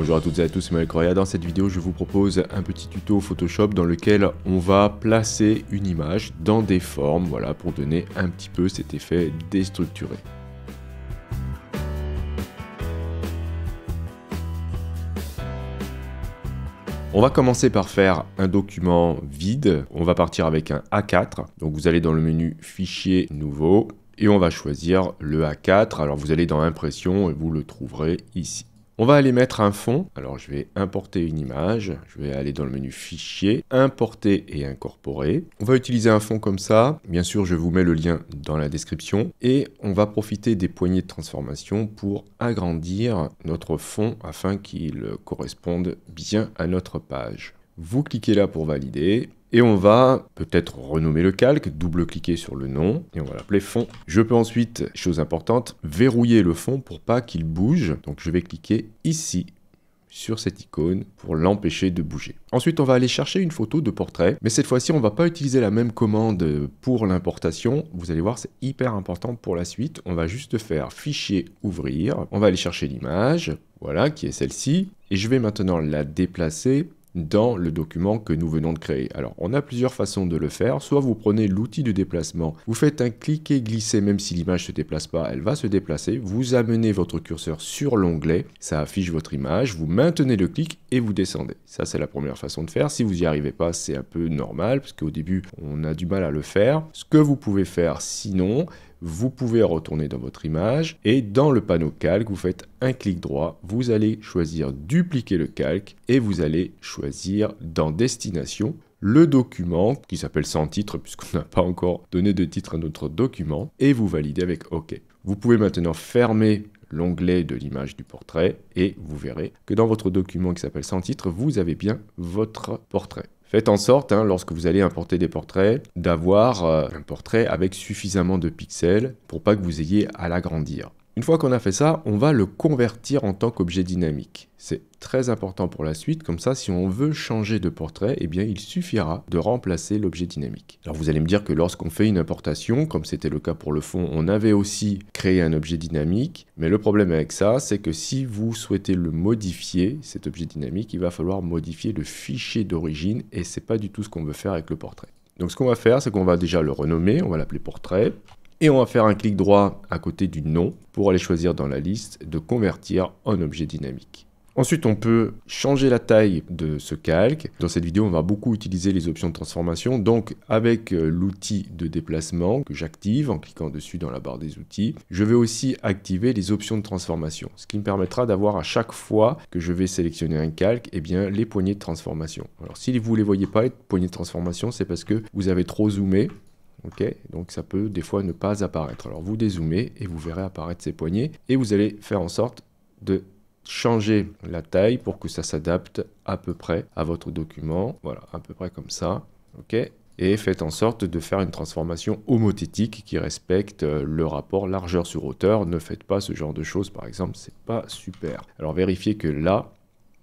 Bonjour à toutes et à tous, c'est Maël Correa. Dans cette vidéo, je vous propose un petit tuto Photoshop dans lequel on va placer une image dans des formes, voilà, pour donner un petit peu cet effet déstructuré. On va commencer par faire un document vide. On va partir avec un A4. Donc vous allez dans le menu Fichier nouveau et on va choisir le A4. Alors vous allez dans Impression et vous le trouverez ici. On va aller mettre un fond. Alors je vais importer une image. Je vais aller dans le menu Fichier, Importer et Incorporer. On va utiliser un fond comme ça. Bien sûr, je vous mets le lien dans la description. Et on va profiter des poignées de transformation pour agrandir notre fond afin qu'il corresponde bien à notre page. Vous cliquez là pour valider et on va peut-être renommer le calque, double-cliquer sur le nom, et on va l'appeler fond. Je peux ensuite, chose importante, verrouiller le fond pour pas qu'il bouge. Donc je vais cliquer ici sur cette icône pour l'empêcher de bouger. Ensuite, on va aller chercher une photo de portrait, mais cette fois-ci, on va pas utiliser la même commande pour l'importation. Vous allez voir, c'est hyper important pour la suite. On va juste faire fichier ouvrir. On va aller chercher l'image, voilà, qui est celle-ci. Et je vais maintenant la déplacer dans le document que nous venons de créer. Alors on a plusieurs façons de le faire, soit vous prenez l'outil de déplacement, vous faites un et glisser même si l'image ne se déplace pas, elle va se déplacer, vous amenez votre curseur sur l'onglet, ça affiche votre image, vous maintenez le clic et vous descendez. Ça c'est la première façon de faire, si vous n'y arrivez pas c'est un peu normal parce qu'au début on a du mal à le faire. Ce que vous pouvez faire sinon vous pouvez retourner dans votre image et dans le panneau calque, vous faites un clic droit, vous allez choisir dupliquer le calque et vous allez choisir dans destination le document qui s'appelle sans titre puisqu'on n'a pas encore donné de titre à notre document et vous validez avec OK. Vous pouvez maintenant fermer l'onglet de l'image du portrait et vous verrez que dans votre document qui s'appelle sans titre, vous avez bien votre portrait. Faites en sorte, hein, lorsque vous allez importer des portraits, d'avoir euh, un portrait avec suffisamment de pixels pour pas que vous ayez à l'agrandir. Une fois qu'on a fait ça, on va le convertir en tant qu'objet dynamique. C'est très important pour la suite, comme ça si on veut changer de portrait, eh bien il suffira de remplacer l'objet dynamique. Alors vous allez me dire que lorsqu'on fait une importation, comme c'était le cas pour le fond, on avait aussi créé un objet dynamique, mais le problème avec ça, c'est que si vous souhaitez le modifier, cet objet dynamique, il va falloir modifier le fichier d'origine et c'est pas du tout ce qu'on veut faire avec le portrait. Donc ce qu'on va faire, c'est qu'on va déjà le renommer, on va l'appeler portrait. Et on va faire un clic droit à côté du nom pour aller choisir dans la liste de convertir en objet dynamique. Ensuite, on peut changer la taille de ce calque. Dans cette vidéo, on va beaucoup utiliser les options de transformation. Donc, avec euh, l'outil de déplacement que j'active en cliquant dessus dans la barre des outils, je vais aussi activer les options de transformation, ce qui me permettra d'avoir à chaque fois que je vais sélectionner un calque, eh bien, les poignées de transformation. Alors, si vous ne les voyez pas, les poignées de transformation, c'est parce que vous avez trop zoomé donc ça peut des fois ne pas apparaître. Alors vous dézoomez et vous verrez apparaître ces poignées et vous allez faire en sorte de changer la taille pour que ça s'adapte à peu près à votre document. Voilà, à peu près comme ça. OK et faites en sorte de faire une transformation homothétique qui respecte euh, le rapport largeur sur hauteur. Ne faites pas ce genre de choses, par exemple, c'est pas super. Alors vérifiez que là,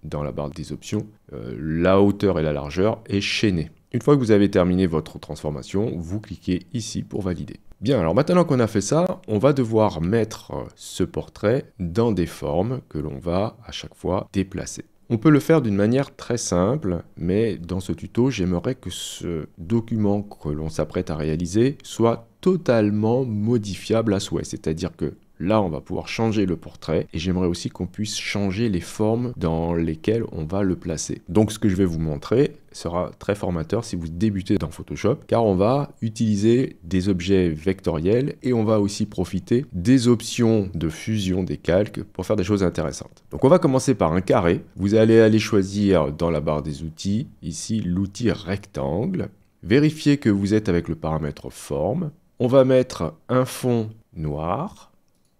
dans la barre des options, euh, la hauteur et la largeur est chaînée. Une fois que vous avez terminé votre transformation, vous cliquez ici pour valider. Bien, alors maintenant qu'on a fait ça, on va devoir mettre euh, ce portrait dans des formes que l'on va à chaque fois déplacer. On peut le faire d'une manière très simple, mais dans ce tuto, j'aimerais que ce document que l'on s'apprête à réaliser soit totalement modifiable à souhait, c'est-à-dire que Là, on va pouvoir changer le portrait et j'aimerais aussi qu'on puisse changer les formes dans lesquelles on va le placer. Donc ce que je vais vous montrer sera très formateur si vous débutez dans Photoshop car on va utiliser des objets vectoriels et on va aussi profiter des options de fusion des calques pour faire des choses intéressantes. Donc on va commencer par un carré. Vous allez aller choisir dans la barre des outils, ici l'outil rectangle. Vérifiez que vous êtes avec le paramètre forme. On va mettre un fond noir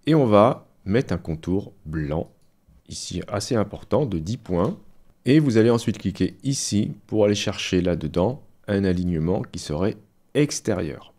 et on va mettre un contour blanc, ici assez important, de 10 points. Et vous allez ensuite cliquer ici pour aller chercher là-dedans un alignement qui serait extérieur.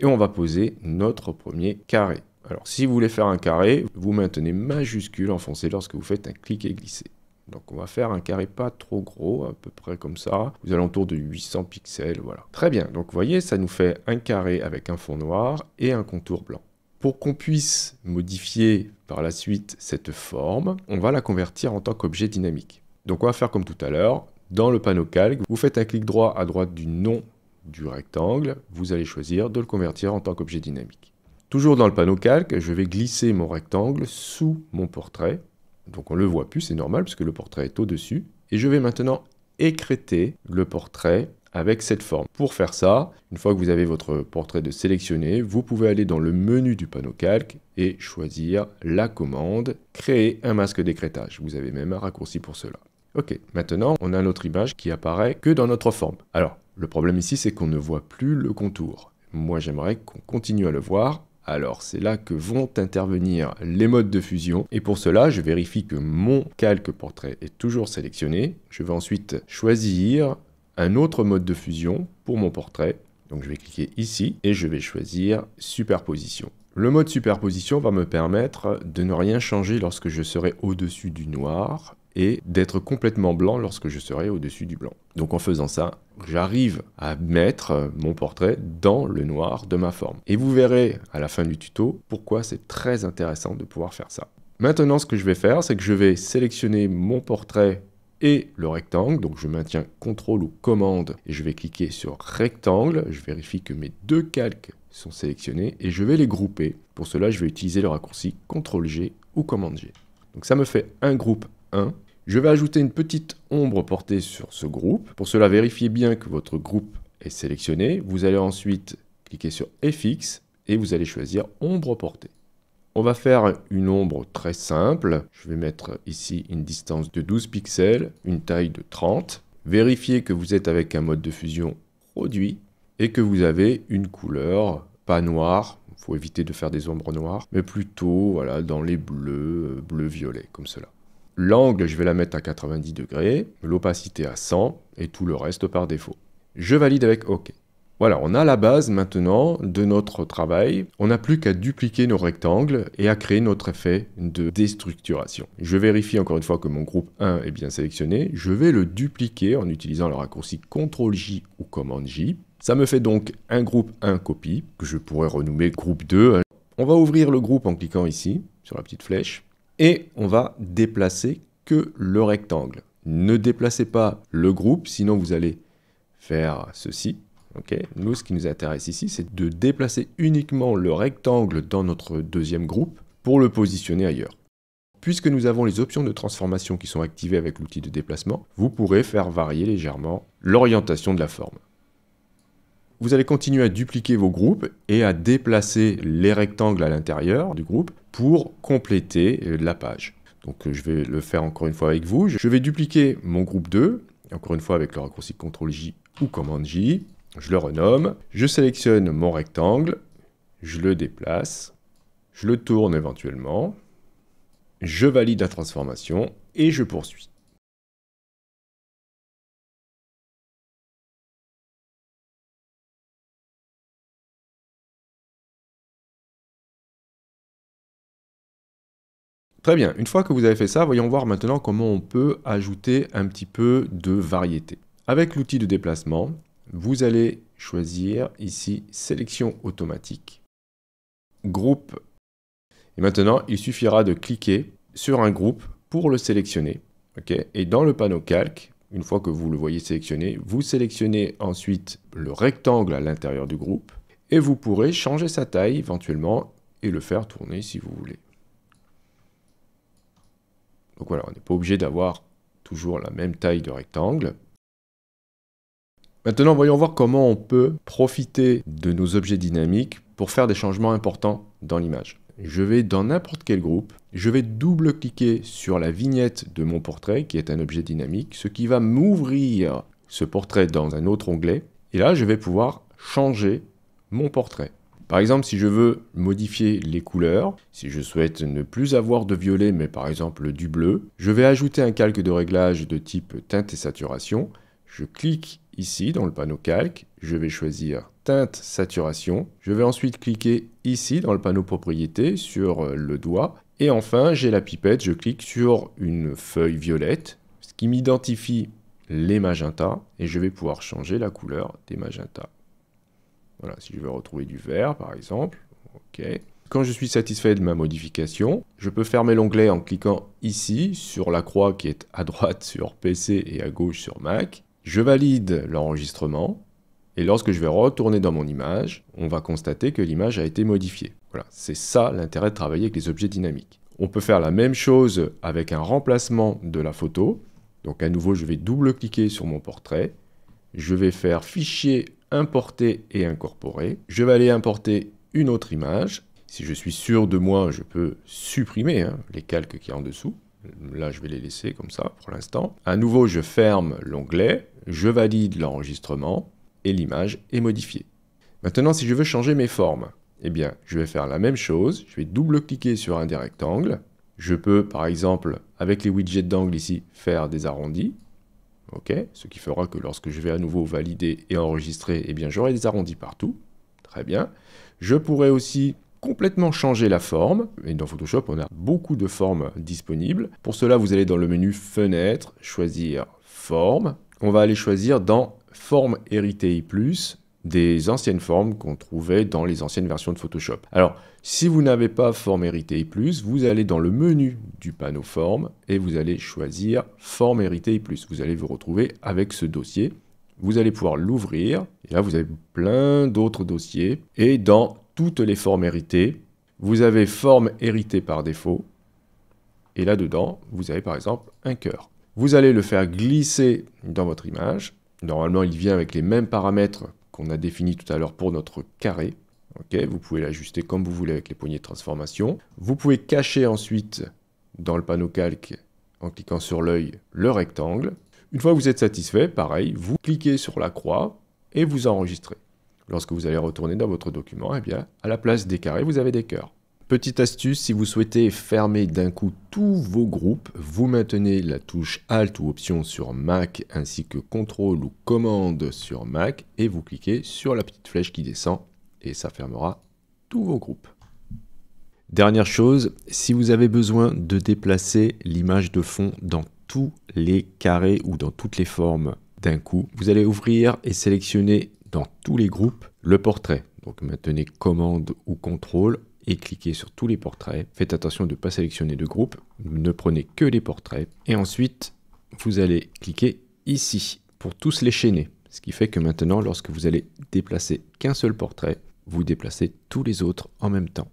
Et on va poser notre premier carré. Alors si vous voulez faire un carré, vous maintenez majuscule enfoncé lorsque vous faites un clic et glisser. Donc on va faire un carré pas trop gros, à peu près comme ça, aux alentours de 800 pixels, voilà. Très bien, donc vous voyez, ça nous fait un carré avec un fond noir et un contour blanc. Pour qu'on puisse modifier par la suite cette forme, on va la convertir en tant qu'objet dynamique. Donc on va faire comme tout à l'heure, dans le panneau calque, vous faites un clic droit à droite du nom du rectangle, vous allez choisir de le convertir en tant qu'objet dynamique. Toujours dans le panneau calque, je vais glisser mon rectangle sous mon portrait. Donc on ne le voit plus, c'est normal, puisque le portrait est au-dessus. Et je vais maintenant écréter le portrait avec cette forme. Pour faire ça, une fois que vous avez votre portrait de sélectionné, vous pouvez aller dans le menu du panneau calque et choisir la commande « Créer un masque d'écrétage ». Vous avez même un raccourci pour cela. Ok, maintenant on a notre image qui apparaît que dans notre forme. Alors, le problème ici c'est qu'on ne voit plus le contour. Moi j'aimerais qu'on continue à le voir alors c'est là que vont intervenir les modes de fusion et pour cela je vérifie que mon calque portrait est toujours sélectionné. Je vais ensuite choisir un autre mode de fusion pour mon portrait. Donc je vais cliquer ici et je vais choisir superposition. Le mode superposition va me permettre de ne rien changer lorsque je serai au-dessus du noir et d'être complètement blanc lorsque je serai au-dessus du blanc. Donc en faisant ça, j'arrive à mettre mon portrait dans le noir de ma forme. Et vous verrez à la fin du tuto pourquoi c'est très intéressant de pouvoir faire ça. Maintenant, ce que je vais faire, c'est que je vais sélectionner mon portrait et le rectangle. Donc je maintiens CTRL ou commande et je vais cliquer sur rectangle. Je vérifie que mes deux calques sont sélectionnés et je vais les grouper. Pour cela, je vais utiliser le raccourci CTRL-G ou commande-G. Donc ça me fait un groupe 1. Je vais ajouter une petite ombre portée sur ce groupe. Pour cela, vérifiez bien que votre groupe est sélectionné. Vous allez ensuite cliquer sur FX et vous allez choisir ombre portée. On va faire une ombre très simple. Je vais mettre ici une distance de 12 pixels, une taille de 30. Vérifiez que vous êtes avec un mode de fusion produit et que vous avez une couleur pas noire, il faut éviter de faire des ombres noires, mais plutôt voilà, dans les bleus, euh, bleu-violet, comme cela. L'angle, je vais la mettre à 90 degrés, l'opacité à 100 et tout le reste par défaut. Je valide avec OK. Voilà, on a la base maintenant de notre travail. On n'a plus qu'à dupliquer nos rectangles et à créer notre effet de déstructuration. Je vérifie encore une fois que mon groupe 1 est bien sélectionné. Je vais le dupliquer en utilisant le raccourci CTRL-J ou command j Ça me fait donc un groupe 1 copie, que je pourrais renommer groupe 2. On va ouvrir le groupe en cliquant ici, sur la petite flèche, et on va déplacer que le rectangle. Ne déplacez pas le groupe, sinon vous allez faire ceci nous, ce qui nous intéresse ici, c'est de déplacer uniquement le rectangle dans notre deuxième groupe pour le positionner ailleurs. Puisque nous avons les options de transformation qui sont activées avec l'outil de déplacement, vous pourrez faire varier légèrement l'orientation de la forme. Vous allez continuer à dupliquer vos groupes et à déplacer les rectangles à l'intérieur du groupe pour compléter euh, la page. Donc euh, je vais le faire encore une fois avec vous. Je vais dupliquer mon groupe 2, encore une fois avec le raccourci CTRL-J ou commande J. Je le renomme, je sélectionne mon rectangle, je le déplace, je le tourne éventuellement, je valide la transformation et je poursuis. Très bien, une fois que vous avez fait ça, voyons voir maintenant comment on peut ajouter un petit peu de variété. Avec l'outil de déplacement, vous allez choisir ici sélection automatique, groupe. Et maintenant, il suffira de cliquer sur un groupe pour le sélectionner. et dans le panneau calque, une fois que vous le voyez sélectionné, vous sélectionnez ensuite le rectangle à l'intérieur du groupe et vous pourrez changer sa taille éventuellement et le faire tourner si vous voulez. Donc voilà, on n'est pas obligé d'avoir toujours la même taille de rectangle. Maintenant, voyons voir comment on peut profiter de nos objets dynamiques pour faire des changements importants dans l'image. Je vais dans n'importe quel groupe, je vais double-cliquer sur la vignette de mon portrait, qui est un objet dynamique, ce qui va m'ouvrir ce portrait dans un autre onglet, et là je vais pouvoir changer mon portrait. Par exemple, si je veux modifier les couleurs, si je souhaite ne plus avoir de violet mais par exemple du bleu, je vais ajouter un calque de réglage de type teinte et saturation, je clique Ici, dans le panneau calque, je vais choisir teinte saturation. Je vais ensuite cliquer ici dans le panneau Propriétés », sur euh, le doigt. Et enfin, j'ai la pipette, je clique sur une feuille violette, ce qui m'identifie les magentas, et je vais pouvoir changer la couleur des magentas. Voilà, si je veux retrouver du vert par exemple, ok. Quand je suis satisfait de ma modification, je peux fermer l'onglet en cliquant ici sur la croix qui est à droite sur PC et à gauche sur Mac. Je valide l'enregistrement et lorsque je vais retourner dans mon image, on va constater que l'image a été modifiée. Voilà, c'est ça l'intérêt de travailler avec les objets dynamiques. On peut faire la même chose avec un remplacement de la photo. Donc à nouveau, je vais double-cliquer sur mon portrait. Je vais faire fichier importer et incorporer. Je vais aller importer une autre image. Si je suis sûr de moi, je peux supprimer hein, les calques qui sont en dessous. Là, je vais les laisser comme ça pour l'instant. À nouveau, je ferme l'onglet, je valide l'enregistrement et l'image est modifiée. Maintenant, si je veux changer mes formes, eh bien, je vais faire la même chose. Je vais double-cliquer sur un des rectangles. Je peux, par exemple, avec les widgets d'angle ici, faire des arrondis. OK Ce qui fera que lorsque je vais à nouveau valider et enregistrer, eh bien, j'aurai des arrondis partout. Très bien. Je pourrais aussi complètement changer la forme. Et dans Photoshop, on a beaucoup de formes disponibles. Pour cela, vous allez dans le menu Fenêtre, choisir Forme. On va aller choisir dans Forme héritée plus des anciennes formes qu'on trouvait dans les anciennes versions de Photoshop. Alors, si vous n'avez pas Forme héritée plus, vous allez dans le menu du panneau Forme et vous allez choisir Forme héritée plus. Vous allez vous retrouver avec ce dossier. Vous allez pouvoir l'ouvrir. Et là, vous avez plein d'autres dossiers. Et dans toutes les formes héritées. Vous avez forme héritée par défaut. Et là-dedans, vous avez par exemple un cœur. Vous allez le faire glisser dans votre image. Normalement, il vient avec les mêmes paramètres qu'on a définis tout à l'heure pour notre carré. vous pouvez l'ajuster comme vous voulez avec les poignées de transformation. Vous pouvez cacher ensuite dans le panneau calque, en cliquant sur l'œil, le rectangle. Une fois que vous êtes satisfait, pareil, vous cliquez sur la croix et vous enregistrez. Lorsque vous allez retourner dans votre document, et eh bien, à la place des carrés, vous avez des cœurs. Petite astuce, si vous souhaitez fermer d'un coup tous vos groupes, vous maintenez la touche Alt ou Option sur Mac ainsi que Contrôle ou Commande sur Mac et vous cliquez sur la petite flèche qui descend et ça fermera tous vos groupes. Dernière chose, si vous avez besoin de déplacer l'image de fond dans tous les carrés ou dans toutes les formes d'un coup, vous allez ouvrir et sélectionner dans tous les groupes le portrait. Donc maintenez commande ou contrôle et cliquez sur tous les portraits. Faites attention de ne pas sélectionner de groupe, ne prenez que les portraits. Et ensuite, vous allez cliquer ici pour tous les chaîner. Ce qui fait que maintenant, lorsque vous allez déplacer qu'un seul portrait, vous déplacez tous les autres en même temps.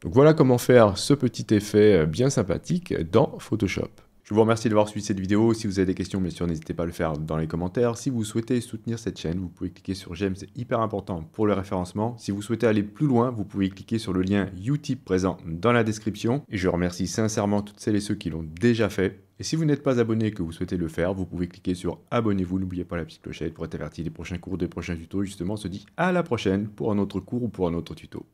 Donc voilà comment faire ce petit effet euh, bien sympathique dans Photoshop. Je vous remercie d'avoir suivi cette vidéo. Si vous avez des questions, bien sûr, n'hésitez pas à le faire dans les commentaires. Si vous souhaitez soutenir cette chaîne, vous pouvez cliquer sur j'aime, c'est hyper important pour le référencement. Si vous souhaitez aller plus loin, vous pouvez cliquer sur le lien Utip présent dans la description. Et je remercie sincèrement toutes celles et ceux qui l'ont déjà fait. Et si vous n'êtes pas abonné et que vous souhaitez le faire, vous pouvez cliquer sur abonnez-vous, n'oubliez pas la petite clochette pour être averti des prochains cours, des prochains tutos. Justement, on se dit à la prochaine pour un autre cours ou pour un autre tuto.